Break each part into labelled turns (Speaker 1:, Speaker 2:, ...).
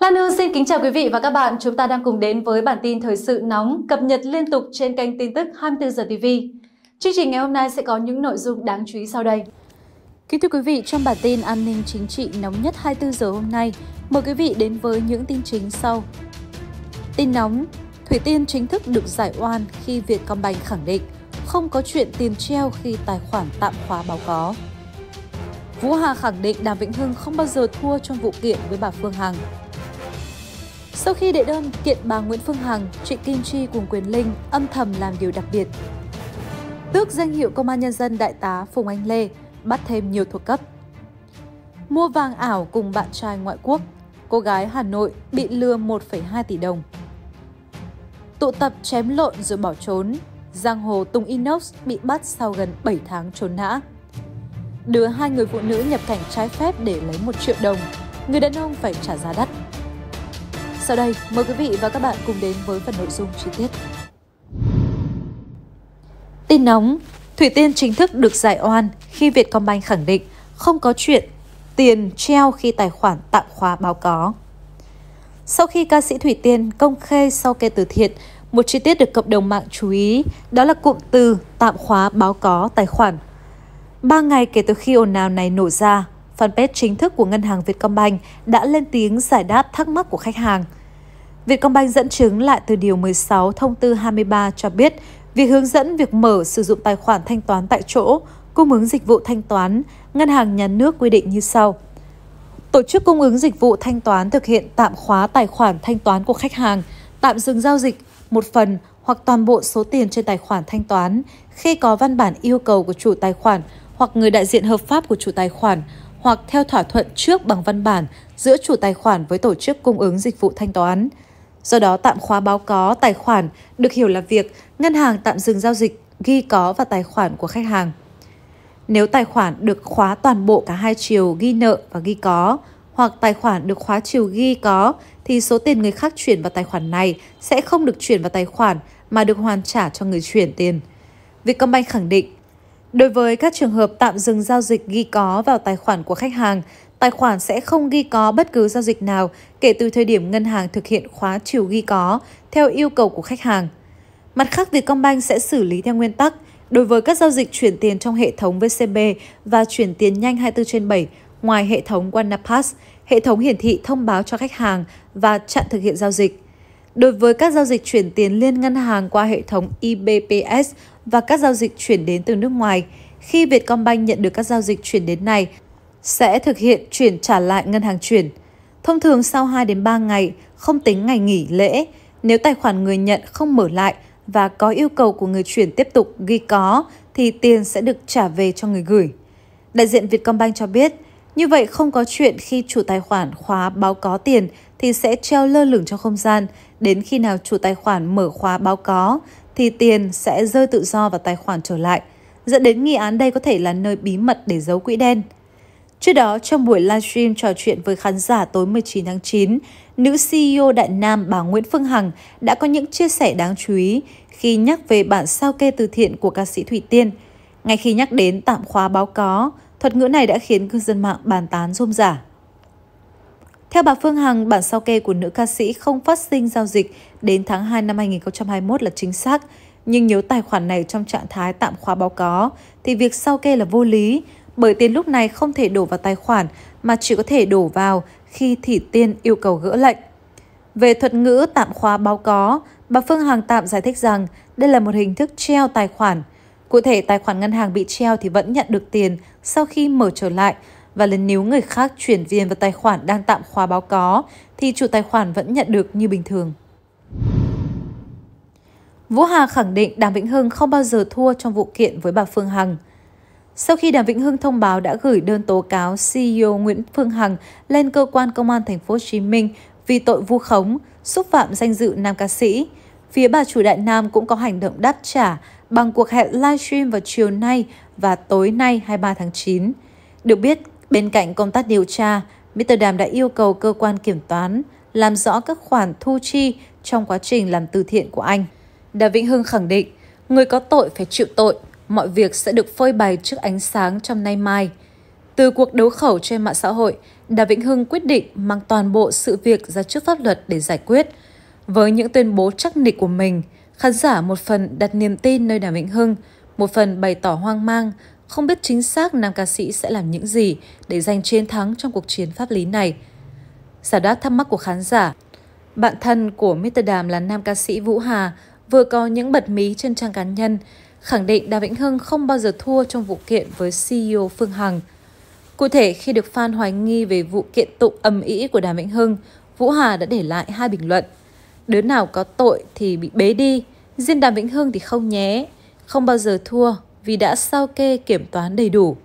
Speaker 1: Lan Hương xin kính chào quý vị và các bạn. Chúng ta đang cùng đến với bản tin thời sự nóng cập nhật liên tục trên kênh tin tức 24 giờ TV. Chương trình ngày hôm nay sẽ có những nội dung đáng chú ý sau đây. Kính thưa quý vị, trong bản tin an ninh chính trị nóng nhất 24 giờ hôm nay, mời quý vị đến với những tin chính sau. Tin nóng, Thủy Tiên chính thức được giải oan khi Vietcombank khẳng định không có chuyện tiền treo khi tài khoản tạm khóa báo có. Vũ Hà khẳng định Đàm Vĩnh Hưng không bao giờ thua trong vụ kiện với bà Phương Hằng. Sau khi đệ đơn kiện bà Nguyễn Phương Hằng, Trịnh Kim Chi cùng Quyền Linh âm thầm làm điều đặc biệt. Tước danh hiệu Công an Nhân dân Đại tá Phùng Anh Lê, bắt thêm nhiều thuộc cấp. Mua vàng ảo cùng bạn trai ngoại quốc, cô gái Hà Nội bị lừa 1,2 tỷ đồng. Tụ tập chém lộn rồi bỏ trốn, giang hồ Tùng Inox bị bắt sau gần 7 tháng trốn nã. Đưa hai người phụ nữ nhập cảnh trái phép để lấy 1 triệu đồng, người đàn ông phải trả giá đắt. Sau đây, mời quý vị và các bạn cùng đến với phần nội dung chi tiết. Tin nóng, Thủy Tiên chính thức được giải oan khi Vietcombank khẳng định không có chuyện tiền treo khi tài khoản tạm khóa báo có. Sau khi ca sĩ Thủy Tiên công khai sau kê từ thiện, một chi tiết được cộng đồng mạng chú ý đó là cụm từ tạm khóa báo có tài khoản. Ba ngày kể từ khi ồn ào này nổ ra, fanpage chính thức của ngân hàng Vietcombank đã lên tiếng giải đáp thắc mắc của khách hàng – Vietcombank dẫn chứng lại từ Điều 16 Thông tư 23 cho biết, việc hướng dẫn việc mở sử dụng tài khoản thanh toán tại chỗ, cung ứng dịch vụ thanh toán, ngân hàng nhà nước quy định như sau. Tổ chức cung ứng dịch vụ thanh toán thực hiện tạm khóa tài khoản thanh toán của khách hàng, tạm dừng giao dịch một phần hoặc toàn bộ số tiền trên tài khoản thanh toán khi có văn bản yêu cầu của chủ tài khoản hoặc người đại diện hợp pháp của chủ tài khoản hoặc theo thỏa thuận trước bằng văn bản giữa chủ tài khoản với tổ chức cung ứng dịch vụ thanh toán. Do đó tạm khóa báo có tài khoản được hiểu là việc ngân hàng tạm dừng giao dịch ghi có vào tài khoản của khách hàng. Nếu tài khoản được khóa toàn bộ cả hai chiều ghi nợ và ghi có, hoặc tài khoản được khóa chiều ghi có, thì số tiền người khác chuyển vào tài khoản này sẽ không được chuyển vào tài khoản mà được hoàn trả cho người chuyển tiền. Vietcombank khẳng định, đối với các trường hợp tạm dừng giao dịch ghi có vào tài khoản của khách hàng tài khoản sẽ không ghi có bất cứ giao dịch nào kể từ thời điểm ngân hàng thực hiện khóa chiều ghi có theo yêu cầu của khách hàng. Mặt khác, Vietcombank sẽ xử lý theo nguyên tắc đối với các giao dịch chuyển tiền trong hệ thống VCB và chuyển tiền nhanh 24 trên 7 ngoài hệ thống OnePass, hệ thống hiển thị thông báo cho khách hàng và chặn thực hiện giao dịch. Đối với các giao dịch chuyển tiền liên ngân hàng qua hệ thống IBPS và các giao dịch chuyển đến từ nước ngoài, khi Vietcombank nhận được các giao dịch chuyển đến này, sẽ thực hiện chuyển trả lại ngân hàng chuyển. Thông thường sau 2 đến 3 ngày, không tính ngày nghỉ lễ, nếu tài khoản người nhận không mở lại và có yêu cầu của người chuyển tiếp tục ghi có thì tiền sẽ được trả về cho người gửi. Đại diện Vietcombank cho biết, như vậy không có chuyện khi chủ tài khoản khóa báo có tiền thì sẽ treo lơ lửng trong không gian, đến khi nào chủ tài khoản mở khóa báo có thì tiền sẽ rơi tự do vào tài khoản trở lại, dẫn đến nghi án đây có thể là nơi bí mật để giấu quỹ đen. Trước đó, trong buổi livestream trò chuyện với khán giả tối 19 tháng 9, nữ CEO Đại Nam bà Nguyễn Phương Hằng đã có những chia sẻ đáng chú ý khi nhắc về bản sao kê từ thiện của ca sĩ Thủy Tiên. Ngay khi nhắc đến tạm khóa báo có, thuật ngữ này đã khiến cư dân mạng bàn tán rôm rả. Theo bà Phương Hằng, bản sao kê của nữ ca sĩ không phát sinh giao dịch đến tháng 2 năm 2021 là chính xác, nhưng nếu tài khoản này trong trạng thái tạm khóa báo có thì việc sao kê là vô lý bởi tiền lúc này không thể đổ vào tài khoản mà chỉ có thể đổ vào khi Thị Tiên yêu cầu gỡ lệnh. Về thuật ngữ tạm khóa báo có, bà Phương Hằng tạm giải thích rằng đây là một hình thức treo tài khoản. Cụ thể, tài khoản ngân hàng bị treo thì vẫn nhận được tiền sau khi mở trở lại và lần nếu người khác chuyển tiền vào tài khoản đang tạm khóa báo có thì chủ tài khoản vẫn nhận được như bình thường. Vũ Hà khẳng định Đàm Vĩnh Hưng không bao giờ thua trong vụ kiện với bà Phương Hằng – sau khi Đàm Vĩnh Hưng thông báo đã gửi đơn tố cáo CEO Nguyễn Phương Hằng lên cơ quan công an thành phố Hồ Chí Minh vì tội vu khống, xúc phạm danh dự nam ca sĩ, phía bà chủ Đại Nam cũng có hành động đáp trả bằng cuộc hẹn livestream vào chiều nay và tối nay 23 tháng 9. Được biết, bên cạnh công tác điều tra, Mr. Đàm đã yêu cầu cơ quan kiểm toán làm rõ các khoản thu chi trong quá trình làm từ thiện của anh. Đàm Vĩnh Hưng khẳng định, người có tội phải chịu tội, mọi việc sẽ được phơi bày trước ánh sáng trong nay mai. Từ cuộc đấu khẩu trên mạng xã hội, Đà Vĩnh Hưng quyết định mang toàn bộ sự việc ra trước pháp luật để giải quyết. Với những tuyên bố chắc nịch của mình, khán giả một phần đặt niềm tin nơi Đà Vĩnh Hưng, một phần bày tỏ hoang mang, không biết chính xác nam ca sĩ sẽ làm những gì để giành chiến thắng trong cuộc chiến pháp lý này. Giải đáp thắc mắc của khán giả, bạn thân của Mr. Đàm là nam ca sĩ Vũ Hà vừa có những bật mí trên trang cá nhân khẳng định Đà Vĩnh Hưng không bao giờ thua trong vụ kiện với CEO Phương Hằng. Cụ thể, khi được fan hoài nghi về vụ kiện tụng âm ĩ của Đà Vĩnh Hưng, Vũ Hà đã để lại hai bình luận. Đứa nào có tội thì bị bế đi, riêng Đàm Vĩnh Hưng thì không nhé, không bao giờ thua vì đã sao kê kiểm toán đầy đủ.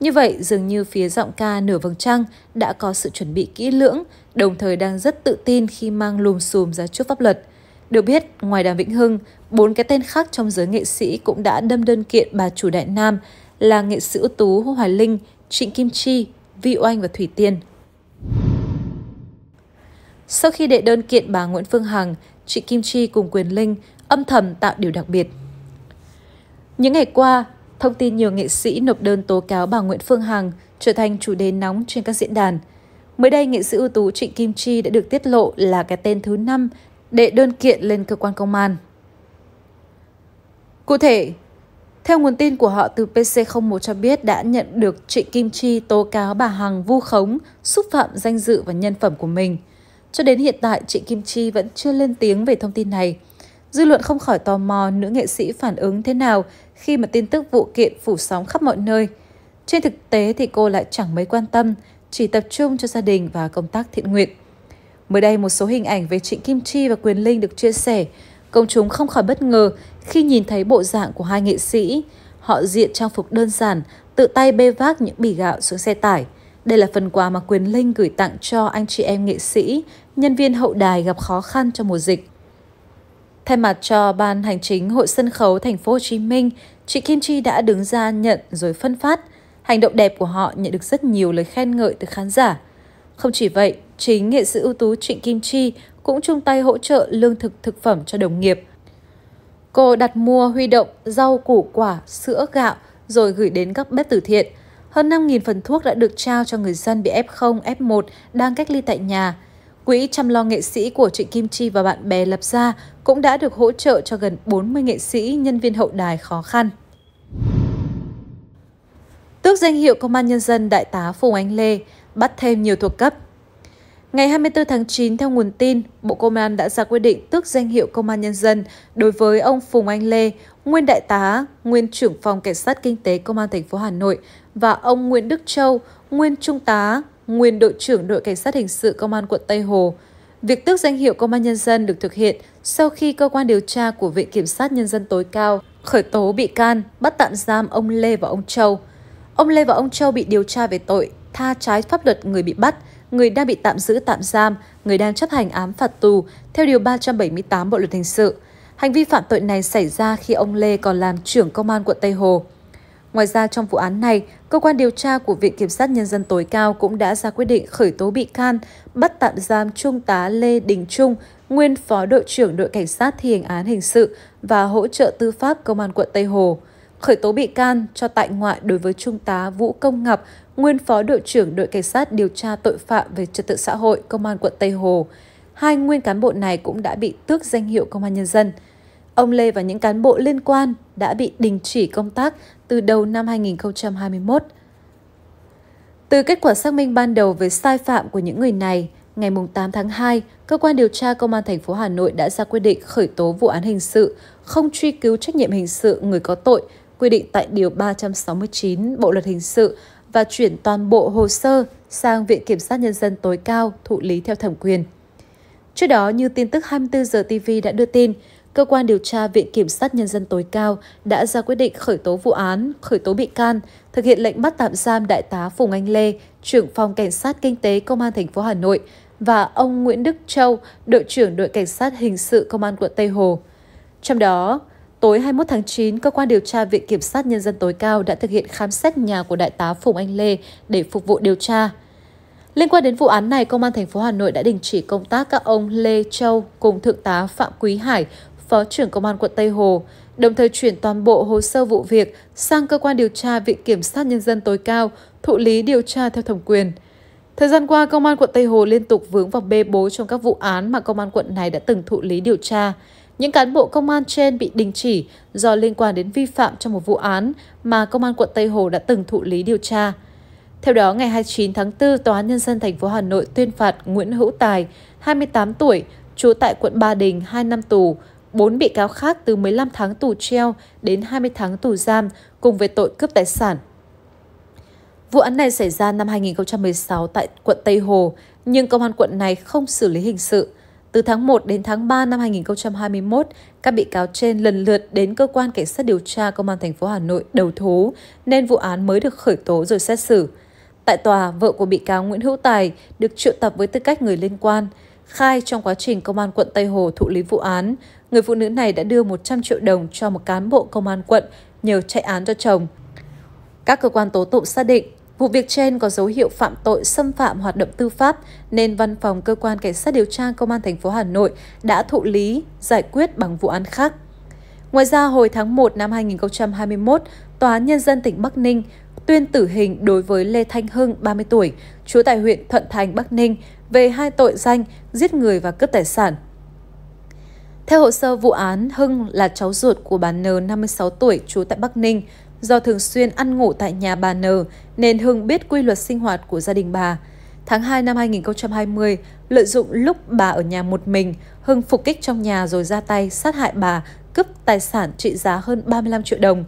Speaker 1: Như vậy, dường như phía giọng ca nửa vầng trăng đã có sự chuẩn bị kỹ lưỡng, đồng thời đang rất tự tin khi mang lùm xùm ra trước pháp luật – được biết, ngoài Đàm Vĩnh Hưng, bốn cái tên khác trong giới nghệ sĩ cũng đã đâm đơn kiện bà chủ Đại Nam là nghệ sĩ ưu tú Hồ Hoài Linh, Trịnh Kim Chi, Vi Oanh và Thủy Tiên. Sau khi đệ đơn kiện bà Nguyễn Phương Hằng, Trịnh Kim Chi cùng Quyền Linh âm thầm tạo điều đặc biệt. Những ngày qua, thông tin nhiều nghệ sĩ nộp đơn tố cáo bà Nguyễn Phương Hằng trở thành chủ đề nóng trên các diễn đàn. Mới đây, nghệ sĩ ưu tú Trịnh Kim Chi đã được tiết lộ là cái tên thứ 5 để đơn kiện lên cơ quan công an. Cụ thể, theo nguồn tin của họ từ PC01 cho biết đã nhận được Trịnh Kim Chi tố cáo bà Hằng vu khống, xúc phạm danh dự và nhân phẩm của mình. Cho đến hiện tại, Trịnh Kim Chi vẫn chưa lên tiếng về thông tin này. Dư luận không khỏi tò mò nữ nghệ sĩ phản ứng thế nào khi mà tin tức vụ kiện phủ sóng khắp mọi nơi. Trên thực tế thì cô lại chẳng mấy quan tâm, chỉ tập trung cho gia đình và công tác thiện nguyện. Mới đây, một số hình ảnh về Trịnh Kim Chi và Quyền Linh được chia sẻ. Công chúng không khỏi bất ngờ khi nhìn thấy bộ dạng của hai nghệ sĩ. Họ diện trang phục đơn giản, tự tay bê vác những bỉ gạo xuống xe tải. Đây là phần quà mà Quyền Linh gửi tặng cho anh chị em nghệ sĩ, nhân viên hậu đài gặp khó khăn trong mùa dịch. Thay mặt cho Ban Hành chính Hội Sân khấu Thành phố Hồ Chí Minh, chị Kim Chi đã đứng ra nhận rồi phân phát. Hành động đẹp của họ nhận được rất nhiều lời khen ngợi từ khán giả. Không chỉ vậy, chính nghệ sĩ ưu tú Trịnh Kim Chi cũng chung tay hỗ trợ lương thực thực phẩm cho đồng nghiệp. Cô đặt mua huy động rau củ quả, sữa gạo rồi gửi đến các bếp từ thiện. Hơn 5.000 phần thuốc đã được trao cho người dân bị F0, F1 đang cách ly tại nhà. Quỹ chăm lo nghệ sĩ của Trịnh Kim Chi và bạn bè lập ra cũng đã được hỗ trợ cho gần 40 nghệ sĩ, nhân viên hậu đài khó khăn. Tước danh hiệu Công an Nhân dân Đại tá Phùng Anh Lê, bắt thêm nhiều thuộc cấp. Ngày 24 tháng 9, theo nguồn tin, Bộ Công an đã ra quyết định tước danh hiệu Công an Nhân dân đối với ông Phùng Anh Lê, nguyên đại tá, nguyên trưởng phòng cảnh sát kinh tế Công an thành phố Hà Nội và ông Nguyễn Đức Châu, nguyên trung tá, nguyên đội trưởng đội cảnh sát hình sự Công an quận Tây Hồ. Việc tước danh hiệu Công an Nhân dân được thực hiện sau khi cơ quan điều tra của Viện Kiểm sát Nhân dân tối cao khởi tố bị can, bắt tạm giam ông Lê và ông Châu. Ông Lê và ông Châu bị điều tra về tội tha trái pháp luật người bị bắt, người đang bị tạm giữ tạm giam, người đang chấp hành án phạt tù theo Điều 378 Bộ Luật Hình sự. Hành vi phạm tội này xảy ra khi ông Lê còn làm trưởng công an quận Tây Hồ. Ngoài ra, trong vụ án này, cơ quan điều tra của Viện Kiểm sát Nhân dân tối cao cũng đã ra quyết định khởi tố bị can, bắt tạm giam Trung tá Lê Đình Trung, nguyên Phó đội trưởng đội Cảnh sát thi hành án hình sự và hỗ trợ tư pháp Công an quận Tây Hồ khởi tố bị can cho tại ngoại đối với Trung tá Vũ Công ngập nguyên phó đội trưởng đội cảnh sát điều tra tội phạm về trật tự xã hội Công an quận Tây Hồ. Hai nguyên cán bộ này cũng đã bị tước danh hiệu Công an Nhân dân. Ông Lê và những cán bộ liên quan đã bị đình chỉ công tác từ đầu năm 2021. Từ kết quả xác minh ban đầu về sai phạm của những người này, ngày 8 tháng 2, cơ quan điều tra công an thành phố Hà Nội đã ra quyết định khởi tố vụ án hình sự, không truy cứu trách nhiệm hình sự người có tội quy định tại Điều 369 Bộ Luật Hình sự và chuyển toàn bộ hồ sơ sang Viện Kiểm sát Nhân dân tối cao thụ lý theo thẩm quyền. Trước đó, như tin tức 24 giờ TV đã đưa tin, Cơ quan điều tra Viện Kiểm sát Nhân dân tối cao đã ra quyết định khởi tố vụ án, khởi tố bị can, thực hiện lệnh bắt tạm giam Đại tá Phùng Anh Lê, trưởng phòng Cảnh sát Kinh tế Công an thành phố Hà Nội và ông Nguyễn Đức Châu, đội trưởng đội Cảnh sát Hình sự Công an quận Tây Hồ. Trong đó, Tối 21 tháng 9, cơ quan điều tra Viện Kiểm sát Nhân dân tối cao đã thực hiện khám xét nhà của Đại tá Phùng Anh Lê để phục vụ điều tra. Liên quan đến vụ án này, Công an thành phố Hà Nội đã đình chỉ công tác các ông Lê Châu cùng Thượng tá Phạm Quý Hải, Phó trưởng Công an quận Tây Hồ, đồng thời chuyển toàn bộ hồ sơ vụ việc sang cơ quan điều tra Viện Kiểm sát Nhân dân tối cao, thụ lý điều tra theo thẩm quyền. Thời gian qua, Công an quận Tây Hồ liên tục vướng vào bê bối trong các vụ án mà Công an quận này đã từng thụ lý điều tra. Những cán bộ công an trên bị đình chỉ do liên quan đến vi phạm trong một vụ án mà công an quận Tây Hồ đã từng thụ lý điều tra. Theo đó, ngày 29 tháng 4, Tòa án Nhân dân thành phố Hà Nội tuyên phạt Nguyễn Hữu Tài, 28 tuổi, trú tại quận Ba Đình, 2 năm tù, 4 bị cáo khác từ 15 tháng tù treo đến 20 tháng tù giam cùng về tội cướp tài sản. Vụ án này xảy ra năm 2016 tại quận Tây Hồ, nhưng công an quận này không xử lý hình sự. Từ tháng 1 đến tháng 3 năm 2021, các bị cáo trên lần lượt đến cơ quan cảnh sát điều tra công an thành phố Hà Nội đầu thú nên vụ án mới được khởi tố rồi xét xử. Tại tòa, vợ của bị cáo Nguyễn Hữu Tài được triệu tập với tư cách người liên quan, khai trong quá trình công an quận Tây Hồ thụ lý vụ án, người phụ nữ này đã đưa 100 triệu đồng cho một cán bộ công an quận nhờ chạy án cho chồng. Các cơ quan tố tụng xác định Vụ việc trên có dấu hiệu phạm tội xâm phạm hoạt động tư pháp nên Văn phòng cơ quan cảnh sát điều tra công an thành phố Hà Nội đã thụ lý giải quyết bằng vụ án khác. Ngoài ra, hồi tháng 1 năm 2021, Tòa án Nhân dân tỉnh Bắc Ninh tuyên tử hình đối với Lê Thanh Hưng, 30 tuổi, trú tại huyện Thuận Thành, Bắc Ninh, về hai tội danh giết người và cướp tài sản. Theo hồ sơ vụ án, Hưng là cháu ruột của bà N, 56 tuổi, trú tại Bắc Ninh, Do thường xuyên ăn ngủ tại nhà bà N, nên Hưng biết quy luật sinh hoạt của gia đình bà. Tháng 2 năm 2020, lợi dụng lúc bà ở nhà một mình, Hưng phục kích trong nhà rồi ra tay sát hại bà, cướp tài sản trị giá hơn 35 triệu đồng.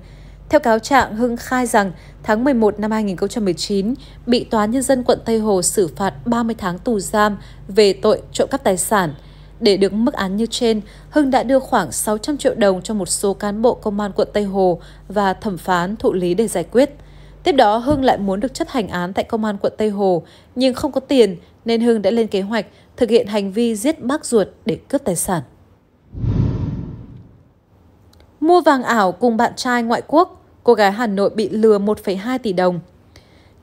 Speaker 1: Theo cáo trạng, Hưng khai rằng tháng 11 năm 2019 bị Tòa Nhân dân quận Tây Hồ xử phạt 30 tháng tù giam về tội trộm cắp tài sản – để được mức án như trên, Hưng đã đưa khoảng 600 triệu đồng cho một số cán bộ công an quận Tây Hồ và thẩm phán thụ lý để giải quyết. Tiếp đó, Hưng lại muốn được chấp hành án tại công an quận Tây Hồ, nhưng không có tiền nên Hưng đã lên kế hoạch thực hiện hành vi giết bác ruột để cướp tài sản. Mua vàng ảo cùng bạn trai ngoại quốc, cô gái Hà Nội bị lừa 1,2 tỷ đồng.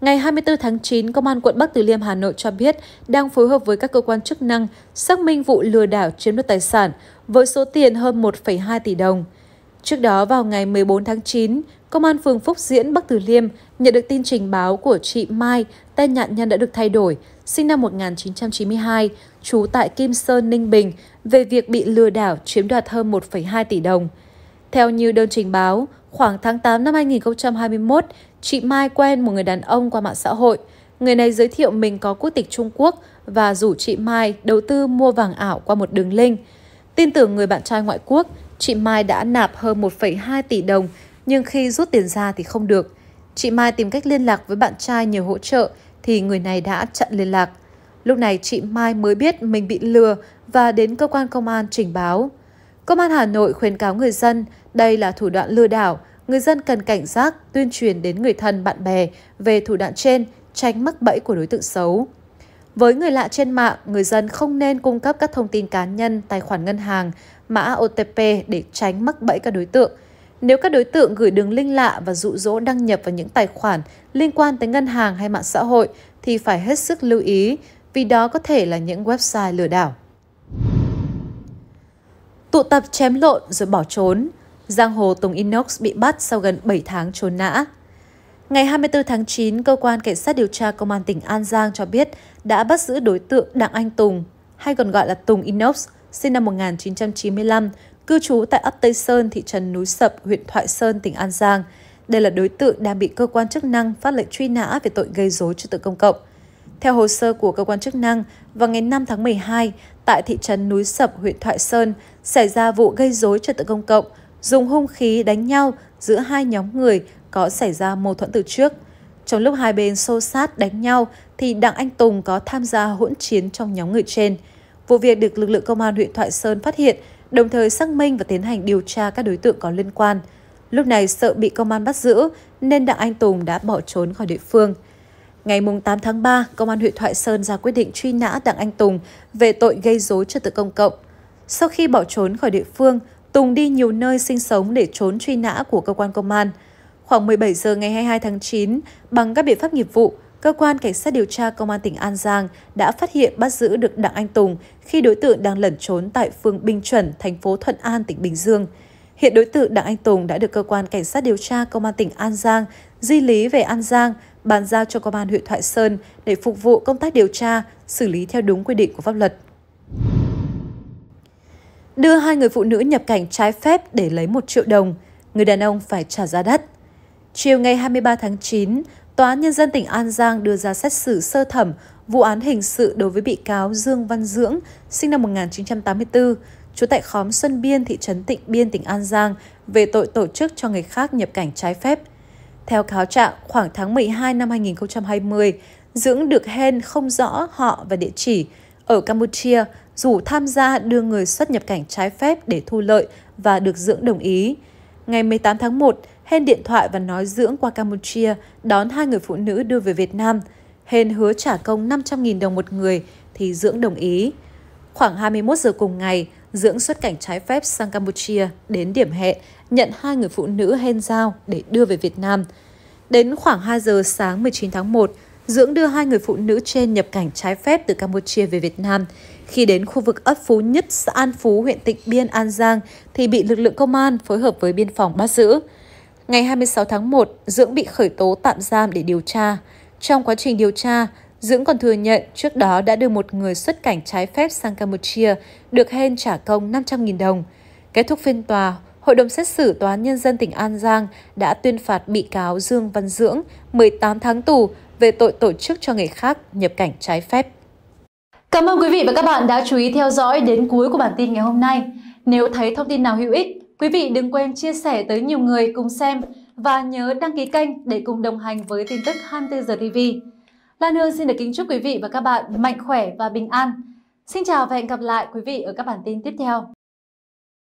Speaker 1: Ngày 24 tháng 9, Công an quận Bắc Từ Liêm, Hà Nội cho biết đang phối hợp với các cơ quan chức năng xác minh vụ lừa đảo chiếm đoạt tài sản với số tiền hơn 1,2 tỷ đồng. Trước đó, vào ngày 14 tháng 9, Công an phường Phúc Diễn, Bắc Từ Liêm nhận được tin trình báo của chị Mai, tên nạn nhân đã được thay đổi, sinh năm 1992, trú tại Kim Sơn, Ninh Bình, về việc bị lừa đảo chiếm đoạt hơn 1,2 tỷ đồng. Theo như đơn trình báo, Khoảng tháng 8 năm 2021, chị Mai quen một người đàn ông qua mạng xã hội. Người này giới thiệu mình có quốc tịch Trung Quốc và rủ chị Mai đầu tư mua vàng ảo qua một đường link. Tin tưởng người bạn trai ngoại quốc, chị Mai đã nạp hơn 1,2 tỷ đồng, nhưng khi rút tiền ra thì không được. Chị Mai tìm cách liên lạc với bạn trai nhờ hỗ trợ thì người này đã chặn liên lạc. Lúc này chị Mai mới biết mình bị lừa và đến cơ quan công an trình báo. Công an Hà Nội khuyến cáo người dân đây là thủ đoạn lừa đảo, người dân cần cảnh giác tuyên truyền đến người thân bạn bè về thủ đoạn trên, tránh mắc bẫy của đối tượng xấu. Với người lạ trên mạng, người dân không nên cung cấp các thông tin cá nhân, tài khoản ngân hàng, mã OTP để tránh mắc bẫy các đối tượng. Nếu các đối tượng gửi đường link lạ và dụ dỗ đăng nhập vào những tài khoản liên quan tới ngân hàng hay mạng xã hội thì phải hết sức lưu ý vì đó có thể là những website lừa đảo. Tụ tập chém lộn rồi bỏ trốn Giang hồ Tùng Inox bị bắt sau gần 7 tháng trốn nã. Ngày 24 tháng 9, Cơ quan Cảnh sát điều tra Công an tỉnh An Giang cho biết đã bắt giữ đối tượng Đặng Anh Tùng, hay còn gọi là Tùng Inox, sinh năm 1995, cư trú tại ấp Tây Sơn, thị trấn Núi Sập, huyện Thoại Sơn, tỉnh An Giang. Đây là đối tượng đang bị cơ quan chức năng phát lệnh truy nã về tội gây dối trật tự công cộng. Theo hồ sơ của cơ quan chức năng, vào ngày 5 tháng 12, tại thị trấn Núi Sập, huyện Thoại Sơn, xảy ra vụ gây dối trật tự công cộng dùng hung khí đánh nhau giữa hai nhóm người có xảy ra mâu thuẫn từ trước. Trong lúc hai bên xô sát đánh nhau thì Đặng Anh Tùng có tham gia hỗn chiến trong nhóm người trên. Vụ việc được lực lượng công an huyện Thoại Sơn phát hiện, đồng thời xác minh và tiến hành điều tra các đối tượng có liên quan. Lúc này sợ bị công an bắt giữ nên Đặng Anh Tùng đã bỏ trốn khỏi địa phương. Ngày 8 tháng 3, Công an huyện Thoại Sơn ra quyết định truy nã Đặng Anh Tùng về tội gây dối trật tự công cộng. Sau khi bỏ trốn khỏi địa phương, Tùng đi nhiều nơi sinh sống để trốn truy nã của cơ quan công an. Khoảng 17 giờ ngày 22 tháng 9, bằng các biện pháp nghiệp vụ, cơ quan cảnh sát điều tra công an tỉnh An Giang đã phát hiện bắt giữ được Đặng Anh Tùng khi đối tượng đang lẩn trốn tại phường Bình Chuẩn, thành phố Thuận An, tỉnh Bình Dương. Hiện đối tượng Đặng Anh Tùng đã được cơ quan cảnh sát điều tra công an tỉnh An Giang di lý về An Giang, bàn giao cho công an huyện Thoại Sơn để phục vụ công tác điều tra, xử lý theo đúng quy định của pháp luật đưa hai người phụ nữ nhập cảnh trái phép để lấy một triệu đồng. Người đàn ông phải trả giá đắt. Chiều ngày 23 tháng 9, Tòa án Nhân dân tỉnh An Giang đưa ra xét xử sơ thẩm vụ án hình sự đối với bị cáo Dương Văn Dưỡng, sinh năm 1984, trú tại khóm Xuân Biên, thị trấn Tịnh Biên, tỉnh An Giang, về tội tổ chức cho người khác nhập cảnh trái phép. Theo cáo trạng, khoảng tháng 12 năm 2020, Dưỡng được Hen không rõ họ và địa chỉ, ở Campuchia rủ tham gia đưa người xuất nhập cảnh trái phép để thu lợi và được Dưỡng đồng ý. Ngày 18 tháng 1, Hên điện thoại và nói Dưỡng qua Campuchia đón hai người phụ nữ đưa về Việt Nam. Hên hứa trả công 500.000 đồng một người thì Dưỡng đồng ý. Khoảng 21 giờ cùng ngày, Dưỡng xuất cảnh trái phép sang Campuchia đến điểm hẹn, nhận hai người phụ nữ Hên giao để đưa về Việt Nam. Đến khoảng 2 giờ sáng 19 tháng 1, Dưỡng đưa hai người phụ nữ trên nhập cảnh trái phép từ Campuchia về Việt Nam. Khi đến khu vực ấp Phú Nhất, xã An Phú, huyện Tịnh Biên, An Giang, thì bị lực lượng công an phối hợp với biên phòng bắt giữ. Ngày 26 tháng 1, Dưỡng bị khởi tố tạm giam để điều tra. Trong quá trình điều tra, Dưỡng còn thừa nhận trước đó đã đưa một người xuất cảnh trái phép sang Campuchia, được hên trả công 500.000 đồng. Kết thúc phiên tòa, Hội đồng xét xử Tòa án Nhân dân tỉnh An Giang đã tuyên phạt bị cáo Dương Văn Dưỡng 18 tháng tù về tội tổ chức cho người khác nhập cảnh trái phép. Cảm ơn quý vị và các bạn đã chú ý theo dõi đến cuối của bản tin ngày hôm nay. Nếu thấy thông tin nào hữu ích, quý vị đừng quên chia sẻ tới nhiều người cùng xem và nhớ đăng ký kênh để cùng đồng hành với tin tức 24 giờ TV. Lan Hương xin được kính chúc quý vị và các bạn mạnh khỏe và bình an. Xin chào và hẹn gặp lại quý vị ở các bản tin tiếp theo.